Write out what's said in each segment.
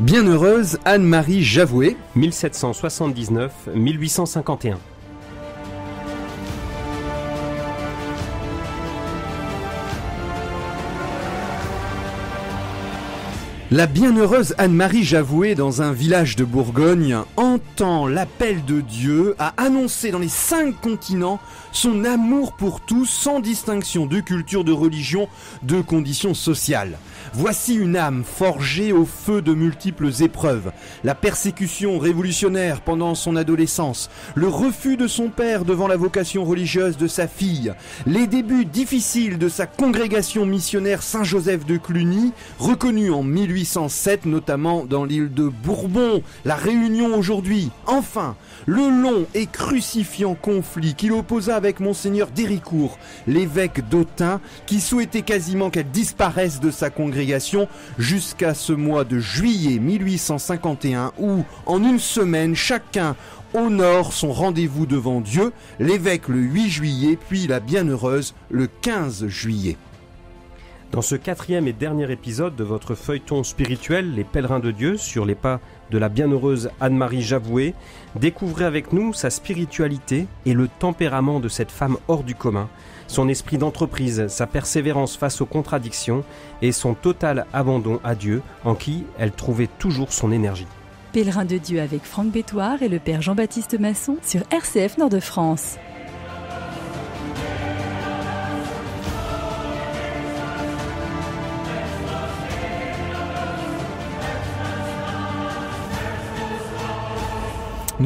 Bienheureuse Anne-Marie Javoué. 1779-1851. La bienheureuse Anne-Marie Javoué, dans un village de Bourgogne, entend l'appel de Dieu à annoncer dans les cinq continents son amour pour tous, sans distinction de culture, de religion, de condition sociale. Voici une âme forgée au feu de multiples épreuves. La persécution révolutionnaire pendant son adolescence, le refus de son père devant la vocation religieuse de sa fille, les débuts difficiles de sa congrégation missionnaire Saint-Joseph de Cluny, reconnue en 1807 notamment dans l'île de Bourbon, la Réunion aujourd'hui. Enfin, le long et crucifiant conflit qu'il opposa avec monseigneur Déricourt, l'évêque d'Autun, qui souhaitait quasiment qu'elle disparaisse de sa congrégation jusqu'à ce mois de juillet 1851 où, en une semaine, chacun honore son rendez-vous devant Dieu, l'évêque le 8 juillet, puis la bienheureuse le 15 juillet. Dans ce quatrième et dernier épisode de votre feuilleton spirituel Les pèlerins de Dieu sur les pas de la bienheureuse Anne-Marie Javoué, découvrez avec nous sa spiritualité et le tempérament de cette femme hors du commun son esprit d'entreprise, sa persévérance face aux contradictions et son total abandon à Dieu en qui elle trouvait toujours son énergie. Pèlerin de Dieu avec Franck Bétoir et le Père Jean-Baptiste Masson sur RCF Nord de France.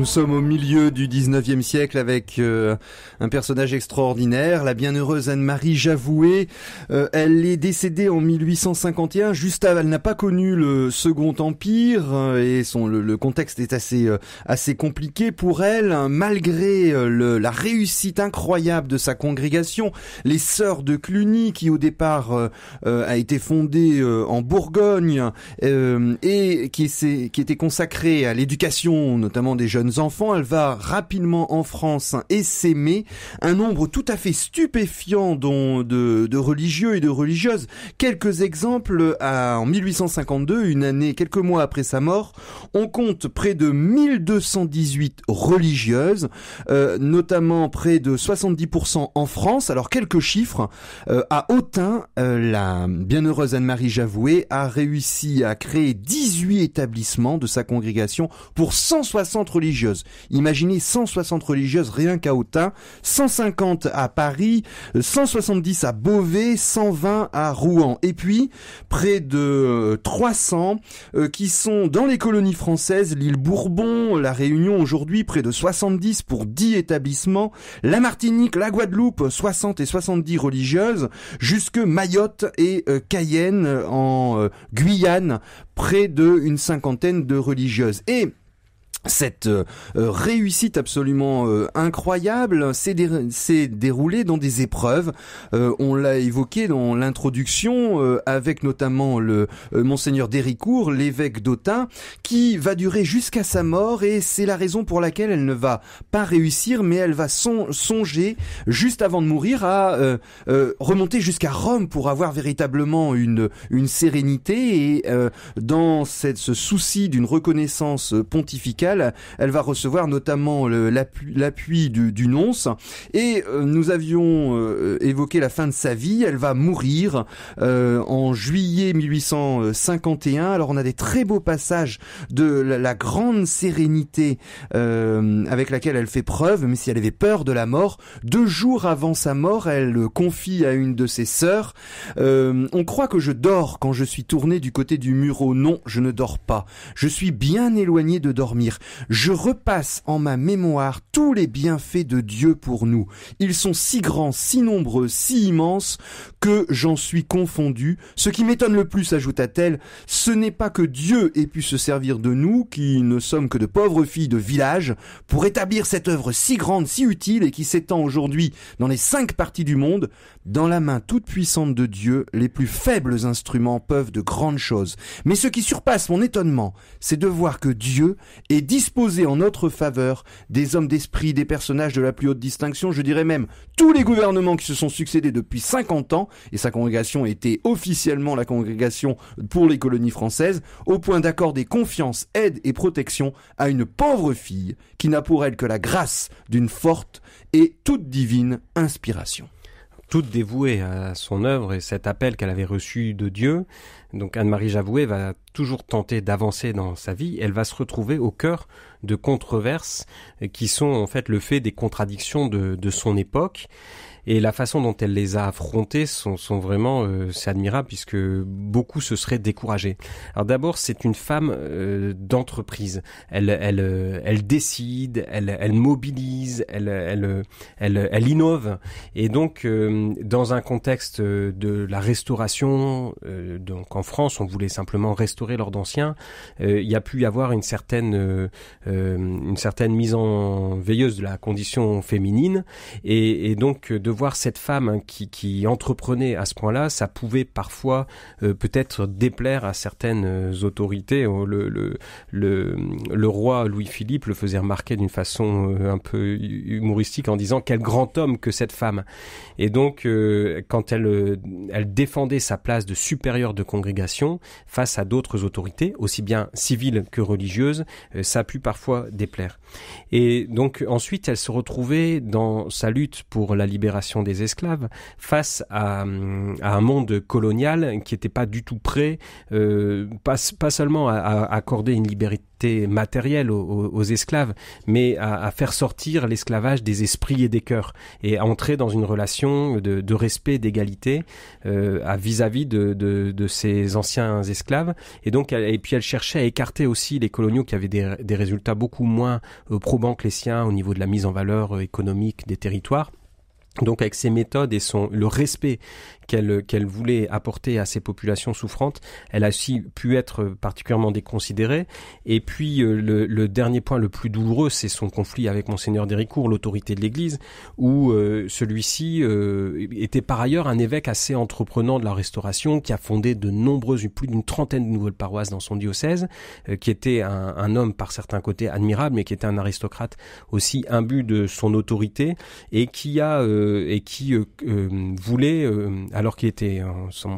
Nous sommes au milieu du 19e siècle avec euh, un personnage extraordinaire, la bienheureuse Anne-Marie Javouet. Euh, elle est décédée en 1851, juste avant, elle n'a pas connu le Second Empire euh, et son, le, contexte est assez, assez compliqué pour elle, hein, malgré le, la réussite incroyable de sa congrégation, les Sœurs de Cluny qui au départ a été fondée en Bourgogne et qui, qui était consacrée à l'éducation notamment des jeunes enfants. Elle va rapidement en France et s'aimer, un nombre tout à fait stupéfiant dont de, religieux et de religieuses. Quelques exemples, euh, à, en 1852, une année, quelques mois après sa mort, on compte près de 1218 religieuses, euh, notamment près de 70% en France. Alors quelques chiffres. Euh, à Autun, la bienheureuse Anne-Marie Javoué a réussi à créer 18 établissements de sa congrégation pour 160 religieuses Imaginez 160 religieuses rien qu'à Autun, 150 à Paris, 170 à Beauvais, 120 à Rouen. Et puis, près de 300 euh, euh, qui sont dans les colonies françaises, l'île Bourbon, la Réunion aujourd'hui, près de 70 pour 10 établissements, la Martinique, la Guadeloupe, 60 et 70 religieuses, jusque Mayotte et euh, Cayenne en Guyane, près de une cinquantaine de religieuses. Et cette euh, euh, réussite absolument euh, incroyable s'est, déroulée dans des épreuves. on l'a évoqué dans l'introduction avec notamment le monseigneur Déricourt, l'évêque d'Autun, qui va durer jusqu'à sa mort et c'est la raison pour laquelle elle ne va pas réussir, mais elle va songer juste avant de mourir à remonter jusqu'à Rome pour avoir véritablement une, une sérénité et dans cette, ce souci d'une reconnaissance pontificale elle va recevoir notamment l'appui du, nonce. Et euh, nous avions euh, évoqué la fin de sa vie. Elle va mourir euh, en juillet 1851. Alors on a des très beaux passages de la, grande sérénité avec laquelle elle fait preuve, Même si elle avait peur de la mort, deux jours avant sa mort, elle confie à une de ses sœurs, on croit que je dors quand je suis tournée du côté du mur. Oh non, je ne dors pas. Je suis bien éloigné de dormir je repasse en ma mémoire tous les bienfaits de Dieu pour nous. Ils sont si grands, si nombreux, si immenses, que j'en suis confondu. Ce qui m'étonne le plus, ajouta-t-elle, ce n'est pas que Dieu ait pu se servir de nous, qui ne sommes que de pauvres filles de village, pour établir cette œuvre si grande, si utile, et qui s'étend aujourd'hui dans les cinq parties du monde, dans la main toute puissante de Dieu, les plus faibles instruments peuvent de grandes choses. Mais ce qui surpasse mon étonnement, c'est de voir que Dieu est disposer en notre faveur des hommes d'esprit, des personnages de la plus haute distinction, je dirais même tous les gouvernements qui se sont succédés depuis 50 ans, et sa congrégation était officiellement la congrégation pour les colonies françaises, au point d'accorder confiance, aide et protection à une pauvre fille qui n'a pour elle que la grâce d'une forte et toute divine inspiration toute dévouée à son œuvre et cet appel qu'elle avait reçu de Dieu. Donc Anne-Marie Javoué va toujours tenter d'avancer dans sa vie. Elle va se retrouver au cœur de controverses qui sont en fait le fait des contradictions de son époque et la façon dont elle les a affrontés sont, sont vraiment euh, c'est admirable puisque beaucoup se seraient découragés. Alors d'abord c'est une femme euh, d'entreprise. Elle elle euh, elle décide, elle elle mobilise, elle elle elle, elle innove et donc dans un contexte de la restauration donc en France on voulait simplement restaurer l'ordre ancien, il y a pu y avoir une certaine une certaine mise en veilleuse de la condition féminine et, et donc de voir cette femme hein, qui, entreprenait à ce point-là, ça pouvait parfois euh, peut-être déplaire à certaines euh, autorités. Oh, le, le, roi Louis-Philippe le faisait remarquer d'une façon euh, un peu humoristique en disant quel grand homme que cette femme. Et donc, quand elle, elle défendait sa place de supérieure de congrégation face à d'autres autorités, aussi bien civiles que religieuses, ça a pu parfois déplaire. Et donc ensuite, elle se retrouvait dans sa lutte pour la libération des esclaves, face à, un monde colonial qui n'était pas du tout prêt, euh, pas, seulement à, accorder une liberté matérielle aux, esclaves, mais à, faire sortir l'esclavage des esprits et des cœurs, et à entrer dans une relation de, respect, d'égalité euh, vis-à-vis de, de, ces anciens esclaves. Et donc, et puis elle cherchait à écarter aussi les coloniaux qui avaient des, résultats beaucoup moins euh, probants que les siens au niveau de la mise en valeur économique des territoires donc avec ses méthodes et son le respect qu'elle qu'elle voulait apporter à ces populations souffrantes, elle a aussi pu être particulièrement déconsidérée. Et puis euh, le, dernier point le plus douloureux, c'est son conflit avec monseigneur d'Héricourt, l'autorité de l'Église, où euh, celui-ci euh, était par ailleurs un évêque assez entreprenant de la restauration, qui a fondé de nombreuses, plus d'une trentaine de nouvelles paroisses dans son diocèse, qui était un, un homme par certains côtés admirable, mais qui était un aristocrate aussi imbu de son autorité et qui a et qui euh, euh, voulait, euh, alors qu'il était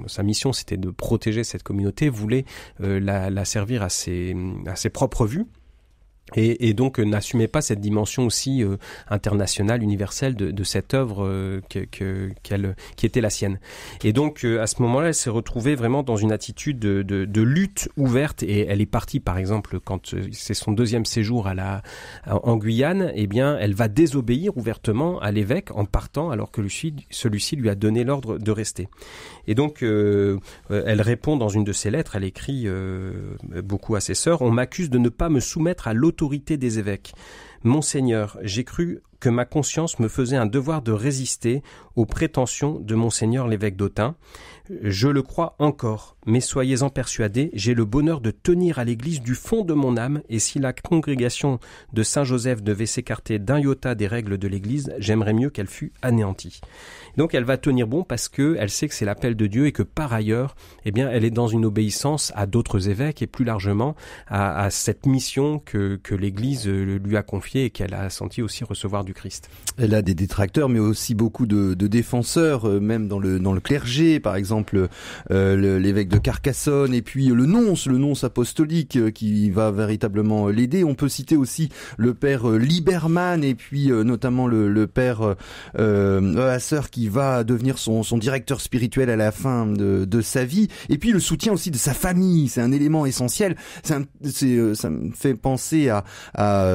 sa mission, c'était de protéger cette communauté, voulait la, la, servir à ses, à ses propres vues. Et, donc euh, n'assumez n'assumait pas cette dimension aussi euh, internationale, universelle de, cette œuvre euh, que, que, qui était la sienne. Et donc à ce moment-là, elle s'est retrouvée vraiment dans une attitude de, de, lutte ouverte. Et elle est partie, par exemple, quand c'est son deuxième séjour à la, en Guyane, eh bien, elle va désobéir ouvertement à l'évêque en partant, alors que celui-ci lui a donné l'ordre de rester. Et donc elle répond dans une de ses lettres, elle écrit beaucoup à ses sœurs, on m'accuse de ne pas me soumettre à l'autre Autorité des évêques. Monseigneur, j'ai cru que ma conscience me faisait un devoir de résister aux prétentions de Monseigneur l'évêque d'Autun. Je le crois encore, mais soyez-en persuadés, j'ai le bonheur de tenir à l'Église du fond de mon âme, et si la congrégation de Saint-Joseph devait s'écarter d'un iota des règles de l'Église, j'aimerais mieux qu'elle fût anéantie. Donc elle va tenir bon parce que elle sait que c'est l'appel de Dieu et que par ailleurs, eh bien, elle est dans une obéissance à d'autres évêques et plus largement à, cette mission que, l'Église lui a confiée et qu'elle a senti aussi recevoir du Christ. Elle a des détracteurs, mais aussi beaucoup de, défenseurs, euh, même dans le, le clergé, par exemple, euh, l'évêque de Carcassonne et puis euh, le nonce, le nonce apostolique euh, qui va véritablement euh, l'aider. On peut citer aussi le père Liberman et puis notamment le, le père euh, qui va devenir son, son, directeur spirituel à la fin de, de, sa vie. Et puis le soutien aussi de sa famille, c'est un élément essentiel. Un, ça me fait penser à, à,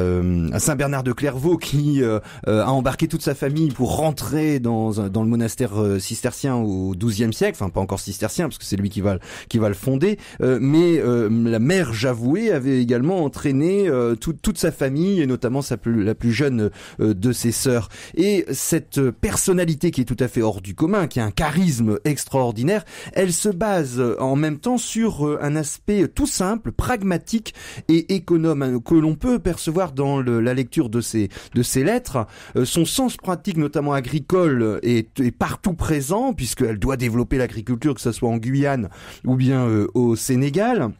à Saint Bernard de Clairvaux qui a embarqué toute sa famille pour rentrer dans, dans le monastère cistercien au XIIe siècle, enfin pas encore cistercien parce que c'est lui qui va qui va le fonder. Euh, mais euh, la mère Javoué avait également entraîné euh, toute sa famille et notamment sa plus, la plus jeune de ses sœurs. Et cette personnalité qui est tout à fait hors du commun, qui a un charisme extraordinaire, elle se base en même temps sur un aspect tout simple, pragmatique et économe hein, que l'on peut percevoir dans la lecture de ses, de ses lettres. son sens pratique, notamment agricole, est, est partout présent puisqu'elle doit développer l'agriculture, que ce soit en Guyane ou bien euh, au Sénégal.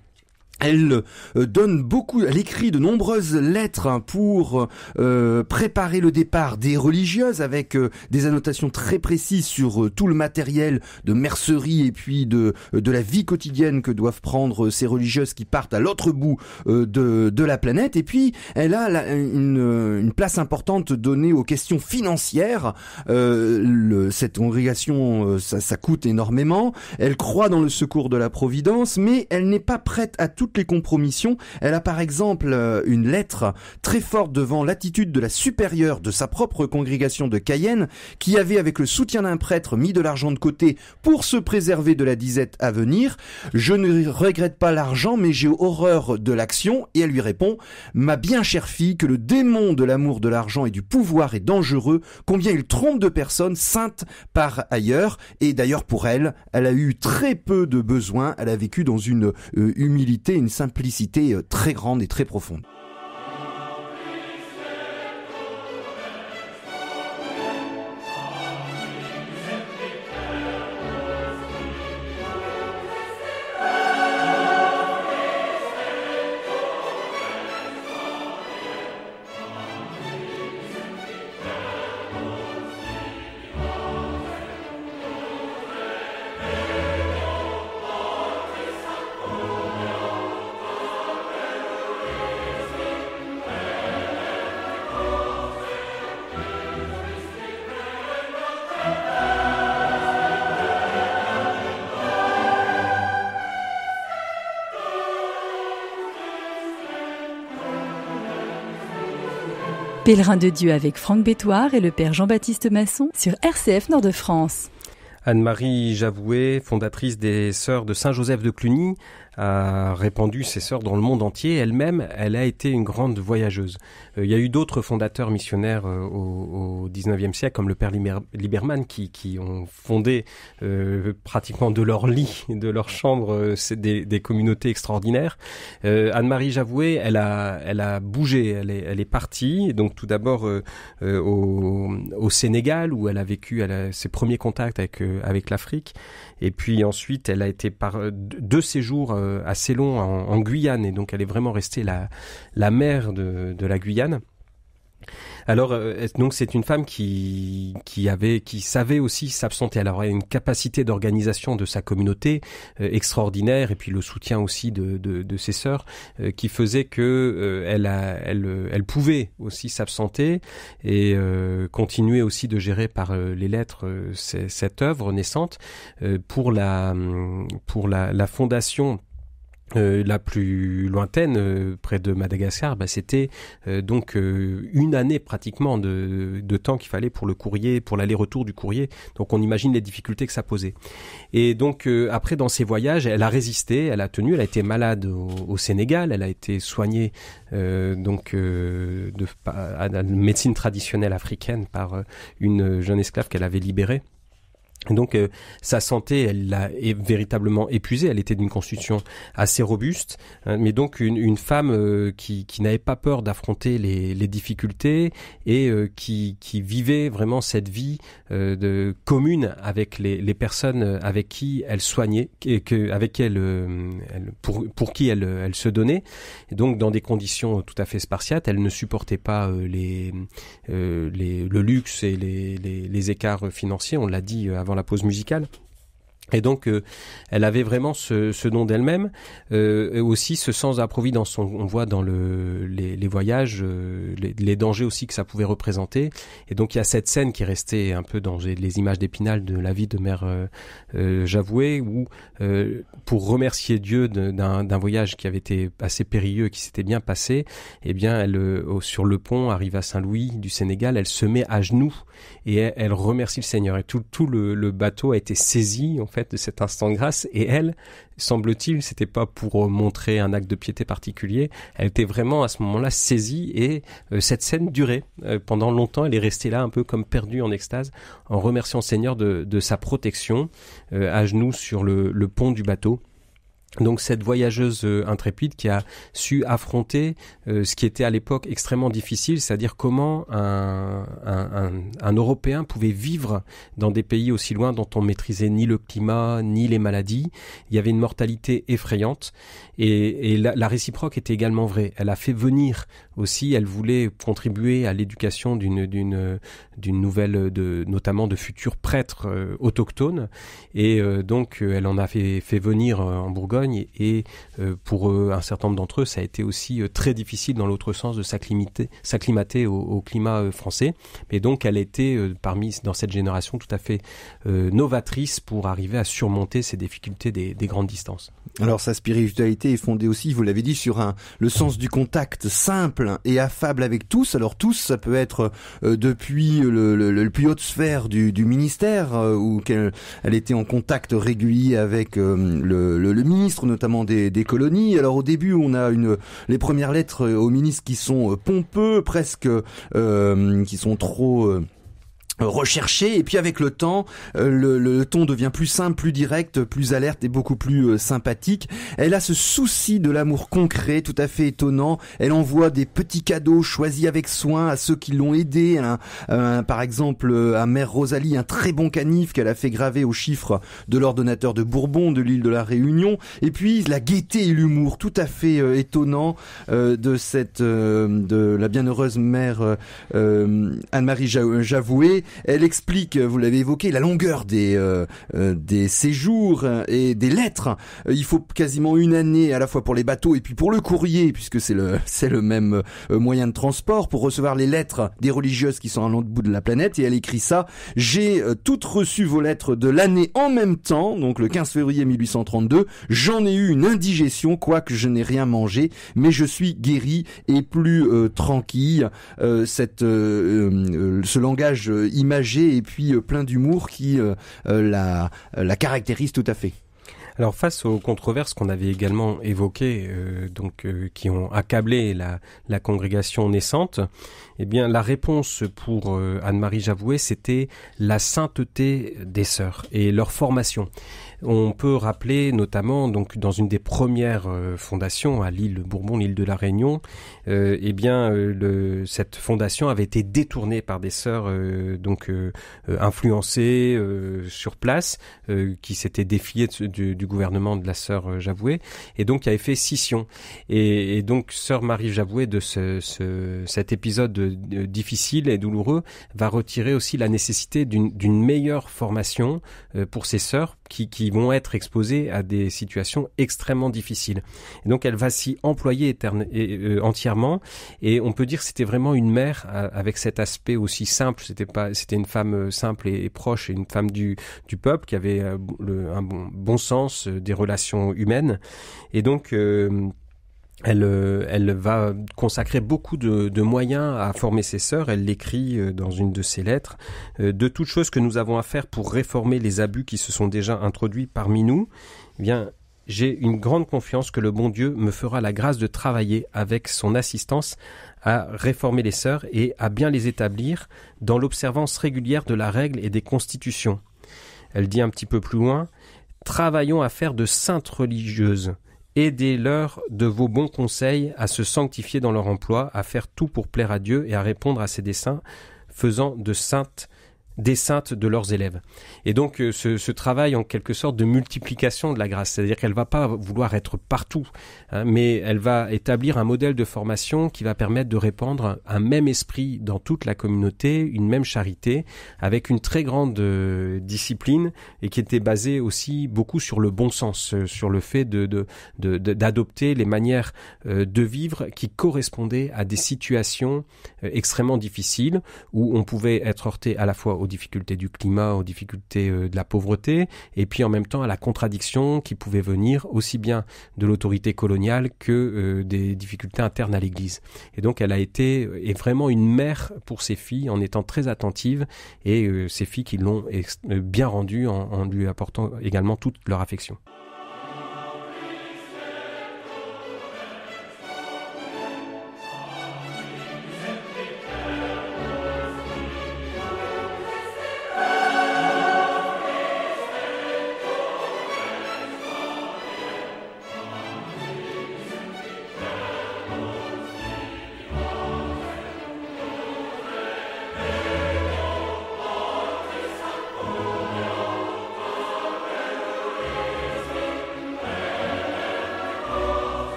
Elle euh, donne beaucoup, elle écrit de nombreuses lettres hein, pour euh, préparer le départ des religieuses avec euh, des annotations très précises sur tout le matériel de mercerie et puis de, de la vie quotidienne que doivent prendre ces religieuses qui partent à l'autre bout de, de la planète. Et puis, elle a une, une, place importante donnée aux questions financières. cette congrégation, ça, ça coûte énormément. Elle croit dans le secours de la Providence, mais elle n'est pas prête à tout les compromissions. Elle a par exemple euh, une lettre très forte devant l'attitude de la supérieure de sa propre congrégation de Cayenne, qui avait avec le soutien d'un prêtre mis de l'argent de côté pour se préserver de la disette à venir. Je ne regrette pas l'argent, mais j'ai horreur de l'action. Et elle lui répond, ma bien chère fille, que le démon de l'amour de l'argent et du pouvoir est dangereux, combien il trompe de personnes saintes par ailleurs. Et d'ailleurs pour elle, elle a eu très peu de besoins, elle a vécu dans une euh, humilité une simplicité euh, très grande et très profonde. Pèlerin de Dieu avec Franck Bétoir et le Père Jean-Baptiste Masson sur RCF Nord de France. Anne-Marie Javouet, fondatrice des Sœurs de Saint-Joseph de Cluny, a répandu ses sœurs dans le monde entier. Elle-même, elle a été une grande voyageuse. Euh, il y a eu d'autres fondateurs missionnaires euh, au, XIXe siècle, comme le père Liberman, qui, ont fondé euh, pratiquement de leur lit, de leur chambre, des, communautés extraordinaires. Anne-Marie Javoué, elle a, elle a bougé, elle est, partie. Donc tout d'abord au, Sénégal, où elle a vécu ses premiers contacts avec, avec l'Afrique. Et puis ensuite, elle a été par deux séjours euh, assez long en, Guyane et donc elle est vraiment restée la, la mère de, de la Guyane. Alors euh, donc c'est une femme qui qui avait qui savait aussi s'absenter. Alors elle a une capacité d'organisation de sa communauté euh, extraordinaire et puis le soutien aussi de, de, ses sœurs qui faisait que elle, elle elle pouvait aussi s'absenter et continuer aussi de gérer par les lettres cette œuvre naissante pour la hum, pour la, la fondation euh, la plus lointaine, euh, près de Madagascar, bah, c'était euh, donc une année pratiquement de, temps qu'il fallait pour le courrier, pour l'aller-retour du courrier. Donc on imagine les difficultés que ça posait. Et donc après, dans ses voyages, elle a résisté, elle a tenu, elle a été malade au, Sénégal, elle a été soignée donc de, à la médecine traditionnelle africaine par une jeune esclave qu'elle avait libérée. Donc euh, sa santé, elle l'a véritablement épuisée. Elle était d'une constitution assez robuste, hein, mais donc une, une femme euh, qui, qui n'avait pas peur d'affronter les, les, difficultés et euh, qui, qui, vivait vraiment cette vie de, commune avec les, les, personnes avec qui elle soignait et que, avec qui elle, pour, pour, qui elle, elle se donnait. Et donc dans des conditions tout à fait spartiates, elle ne supportait pas les, les le luxe et les, écarts financiers. On l'a dit avant la pause musicale. Et donc, euh, elle avait vraiment ce, ce don d'elle-même, euh, aussi ce sens dans On, on voit dans les, voyages euh, les, dangers aussi que ça pouvait représenter. Et donc, il y a cette scène qui est restée un peu dans les images d'Épinal de la vie de Mère Javoué, où pour remercier Dieu d'un voyage qui avait été assez périlleux, et qui s'était bien passé, eh bien, elle, sur le pont, arrive à Saint-Louis du Sénégal, elle se met à genoux et elle, remercie le Seigneur. Et tout, le, bateau a été saisi en fait de cet instant de grâce. Et elle, semble-t-il, c'était pas pour euh, montrer un acte de piété particulier. Elle était vraiment à ce moment-là saisie et euh, cette scène durait euh, pendant longtemps. Elle est restée là un peu comme perdue en extase, en remerciant le Seigneur de, sa protection, à genoux sur le pont du bateau. Donc cette voyageuse euh, intrépide qui a su affronter euh, ce qui était à l'époque extrêmement difficile, c'est-à-dire comment un, Européen pouvait vivre dans des pays aussi loin dont on maîtrisait ni le climat, ni les maladies. Il y avait une mortalité effrayante et, la, réciproque était également vraie. Elle a fait venir aussi, elle voulait contribuer à l'éducation d'une d'une d'une nouvelle de notamment de futurs prêtres euh, autochtones et euh, donc elle en a fait, fait venir euh, en Bourgogne et, pour un certain nombre d'entre eux, ça a été aussi très difficile dans l'autre sens de s'acclimater s'acclimater au, climat français. Mais donc elle était parmi dans cette génération tout à fait novatrice pour arriver à surmonter ces difficultés des, des grandes distances. Alors sa spiritualité est fondée aussi, vous l'avez dit, sur un le sens du contact simple Hein, et affable avec tous. Alors tous, ça peut être euh, depuis le, plus haute sphère du, ministère euh, où elle, était en contact régulier avec euh, le, ministre, notamment des, colonies. Alors au début, on a une les premières lettres au ministre qui sont pompeux, presque qui sont trop recherché et puis avec le temps euh, le, ton devient plus simple plus direct plus alerte et beaucoup plus euh, sympathique elle a ce souci de l'amour concret tout à fait étonnant elle envoie des petits cadeaux choisis avec soin à ceux qui l'ont aidé par exemple à euh, mère Rosalie un très bon canif qu'elle a fait graver au chiffre de l'ordonnateur de Bourbon de l'île de la Réunion et puis la gaieté et l'humour tout à fait étonnant de cette de la bienheureuse mère Anne-Marie Javoué elle explique, euh, vous l'avez évoqué, la longueur des, euh, euh, des séjours et des lettres. Il faut quasiment une année à la fois pour les bateaux et puis pour le courrier, puisque c'est le, c'est le même moyen de transport, pour recevoir les lettres des religieuses qui sont à l'autre bout de la planète. Et elle écrit ça, j'ai toutes reçu vos lettres de l'année en même temps, donc le 15 février 1832. J'en ai eu une indigestion, quoique je n'ai rien mangé, mais je suis guérie et plus tranquille. cette, ce langage imagé et puis euh, plein d'humour qui euh, euh, la, caractérise tout à fait. Alors face aux controverses qu'on avait également évoquées, donc qui ont accablé la, congrégation naissante, eh bien la réponse pour Anne-Marie Javouet, c'était la sainteté des sœurs et leur formation. On peut rappeler notamment donc dans une des premières euh, fondations à l'île Bourbon, l'île de la Réunion, euh, eh bien euh, cette fondation avait été détournée par des sœurs donc influencées sur place qui s'étaient défiées du, gouvernement de la sœur Javoué et donc qui avait fait scission. Et, donc sœur Marie Javoué de cet épisode difficile et douloureux va retirer aussi la nécessité d'une meilleure formation pour ses sœurs qui, vont être exposés à des situations extrêmement difficiles. donc elle va s'y employer euh, entièrement. Et on peut dire que c'était vraiment une mère euh, avec cet aspect aussi simple. C'était pas, c'était une femme euh, simple et, proche, et une femme du, du peuple qui avait le, un bon, bon sens des relations humaines. Et donc euh, elle, va consacrer beaucoup de, moyens à former ses sœurs. Elle l'écrit euh, dans une de ses lettres. Euh, de toutes choses que nous avons à faire pour réformer les abus qui se sont déjà introduits parmi nous, eh bien, j'ai une grande confiance que le bon Dieu me fera la grâce de travailler avec son assistance à réformer les sœurs et à bien les établir dans l'observance régulière de la règle et des constitutions. Elle dit un petit peu plus loin, Travaillons à faire de saintes religieuses Aidez-leur de vos bons conseils à se sanctifier dans leur emploi, à faire tout pour plaire à Dieu et à répondre à ses desseins, faisant de saintes des saintes de leurs élèves. Et donc euh, ce, ce, travail en quelque sorte de multiplication de la grâce, c'est-à-dire qu'elle va pas vouloir être partout, hein, mais elle va établir un modèle de formation qui va permettre de répandre un même esprit dans toute la communauté, une même charité, avec une très grande euh, discipline et qui était basée aussi beaucoup sur le bon sens, euh, sur le fait de d'adopter de, les manières de vivre qui correspondaient à des situations extrêmement difficiles où on pouvait être heurté à la fois au difficultés du climat, aux difficultés euh, de la pauvreté, et puis en même temps à la contradiction qui pouvait venir aussi bien de l'autorité coloniale que euh, des difficultés internes à l'Église. Et donc elle a été euh, est vraiment une mère pour ses filles en étant très attentive et ses filles qui l'ont bien rendue en lui apportant également toute leur affection.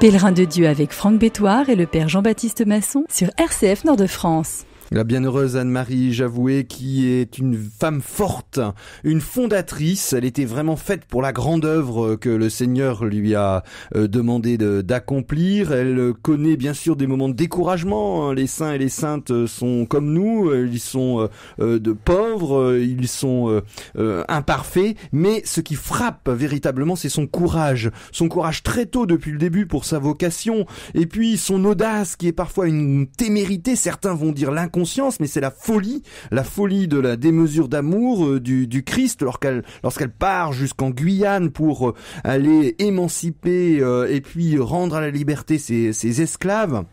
Pèlerin de Dieu avec Franck Bétoir et le Père Jean-Baptiste Masson sur RCF Nord de France. La bienheureuse Anne-Marie Javoué, qui est une femme forte, une fondatrice, elle était vraiment faite pour la grande œuvre que le Seigneur lui a euh, demandé d'accomplir. elle euh, connaît bien sûr des moments de découragement. Hein. Les saints et les saintes euh, sont comme nous, ils sont de pauvres, ils sont imparfaits. Mais ce qui frappe véritablement, c'est son courage, son courage très tôt depuis le début pour sa vocation, et puis son audace qui est parfois une témérité. Certains vont dire l'inconnu mais c'est la folie, la folie de la démesure d'amour euh, du, Christ lorsqu'elle lorsqu'elle part jusqu'en Guyane pour euh, aller émanciper euh, et puis rendre à la liberté ses, ses esclaves.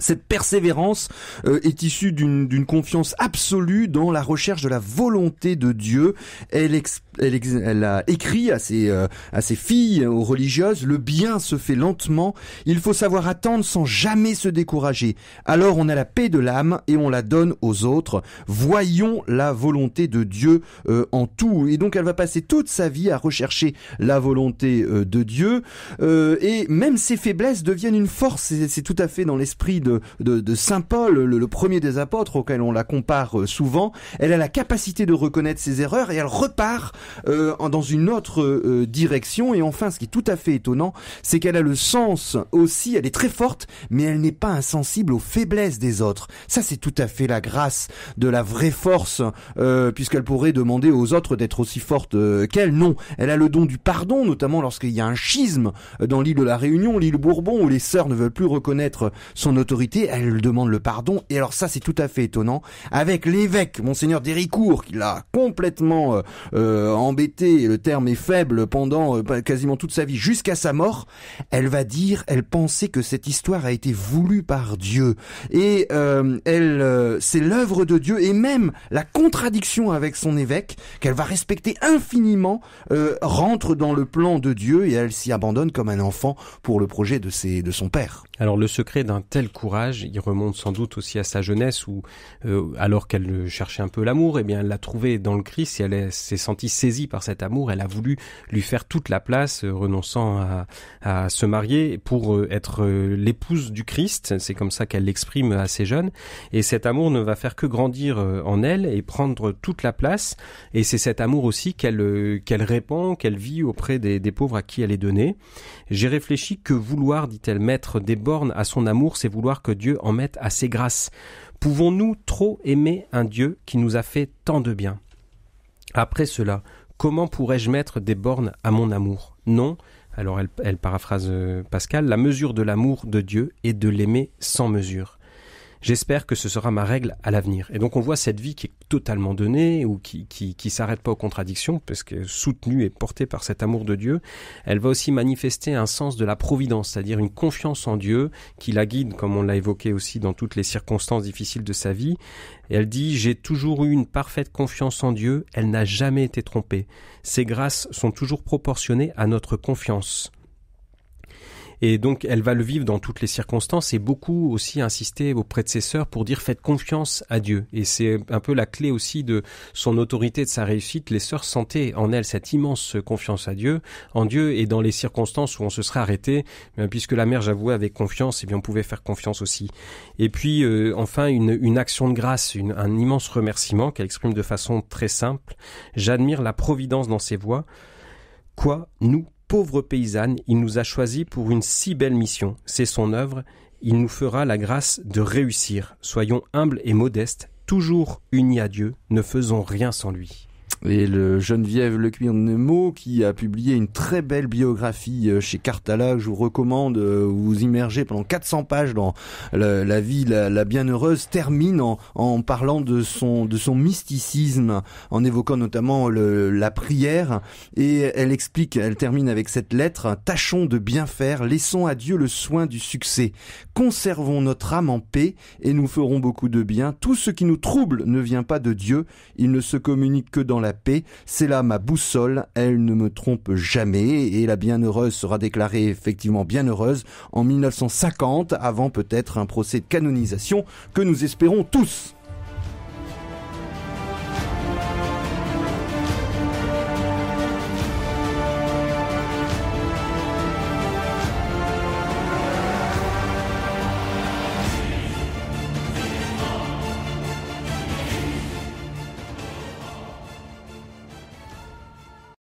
Cette persévérance euh, est issue d'une confiance absolue dans la recherche de la volonté de Dieu. Elle, elle, ex, a écrit à ses, euh, à ses filles, aux religieuses, le bien se fait lentement, il faut savoir attendre sans jamais se décourager. Alors on a la paix de l'âme et on la donne aux autres. Voyons la volonté de Dieu euh, en tout. Et donc elle va passer toute sa vie à rechercher la volonté de Dieu. et même ses faiblesses deviennent une force, c'est tout à fait dans l'esprit de de, Saint Paul, le, premier des apôtres auquel on la compare euh, souvent, elle a la capacité de reconnaître ses erreurs et elle repart euh, dans une autre euh, direction. Et enfin, ce qui est tout à fait étonnant, c'est qu'elle a le sens aussi, elle est très forte, mais elle n'est pas insensible aux faiblesses des autres. Ça, c'est tout à fait la grâce de la vraie force, puisqu'elle pourrait demander aux autres d'être aussi forte qu'elle. Non, elle a le don du pardon, notamment lorsqu'il y a un schisme dans l'île de la Réunion, l'île Bourbon, où les sœurs ne veulent plus reconnaître son autorité elle demande le pardon. Et alors ça, c'est tout à fait étonnant. Avec l'évêque, monseigneur Déricourt, qui l'a complètement euh, euh embêté, le terme est faible, pendant euh, quasiment toute sa vie, jusqu'à sa mort, elle va dire, elle pensait que cette histoire a été voulue par Dieu. Et euh, elle, c'est l'œuvre de Dieu, et même la contradiction avec son évêque, qu'elle va respecter infiniment, rentre dans le plan de Dieu, et elle s'y abandonne comme un enfant pour le projet de, ses, de son père. Alors le secret d'un tel courage, il remonte sans doute aussi à sa jeunesse où, euh, alors qu'elle cherchait un peu l'amour, eh bien elle l'a trouvé dans le Christ et elle s'est sentie saisie par cet amour. Elle a voulu lui faire toute la place, euh, renonçant à, se marier pour euh, être l'épouse du Christ. C'est comme ça qu'elle l'exprime à ses jeunes. Et cet amour ne va faire que grandir en elle et prendre toute la place. Et c'est cet amour aussi qu'elle qu'elle répand, qu'elle vit auprès des, des pauvres à qui elle est donnée. J'ai réfléchi que vouloir, dit-elle, mettre des à son amour, c'est vouloir que Dieu en mette à ses grâces. Pouvons-nous trop aimer un Dieu qui nous a fait tant de bien Après cela, comment pourrais-je mettre des bornes à mon amour Non, alors elle, elle paraphrase euh, Pascal, la mesure de l'amour de Dieu est de l'aimer sans mesure. J'espère que ce sera ma règle à l'avenir. Et donc on voit cette vie qui est totalement donnée ou qui qui, qui s'arrête pas aux contradictions parce que soutenue et portée par cet amour de Dieu, elle va aussi manifester un sens de la providence, c'est-à-dire une confiance en Dieu qui la guide, comme on l'a évoqué aussi dans toutes les circonstances difficiles de sa vie. elle dit j'ai toujours eu une parfaite confiance en Dieu. Elle n'a jamais été trompée. Ses grâces sont toujours proportionnées à notre confiance. Et donc, elle va le vivre dans toutes les circonstances et beaucoup aussi insister auprès de ses sœurs pour dire faites confiance à Dieu. Et c'est un peu la clé aussi de son autorité, de sa réussite. Les sœurs sentaient en elle cette immense confiance à Dieu, en Dieu et dans les circonstances où on se serait arrêté, puisque la mère, j'avoue, avait confiance, et eh bien on pouvait faire confiance aussi. Et puis, euh, enfin, une, action de grâce, un immense remerciement qu'elle exprime de façon très simple. J'admire la providence dans ses voix. Quoi nous pauvre paysanne, il nous a choisis pour une si belle mission. C'est son œuvre. Il nous fera la grâce de réussir. Soyons humbles et modestes, toujours unis à Dieu, ne faisons rien sans lui et le Geneviève Lecuir Nemo qui a publié une très belle biographie euh, chez Cartala je vous recommande, euh, vous immergez pendant 400 pages dans la, vie la, bienheureuse, termine en, parlant de son, de son mysticisme, en évoquant notamment la prière et elle explique, elle termine avec cette lettre, tâchons de bien faire, laissons à Dieu le soin du succès, conservons notre âme en paix et nous ferons beaucoup de bien, tout ce qui nous trouble ne vient pas de Dieu, il ne se communique que dans la paix, c'est là ma boussole, elle ne me trompe jamais, et la bienheureuse sera déclarée effectivement bienheureuse en 1950, avant peut-être un procès de canonisation que nous espérons tous.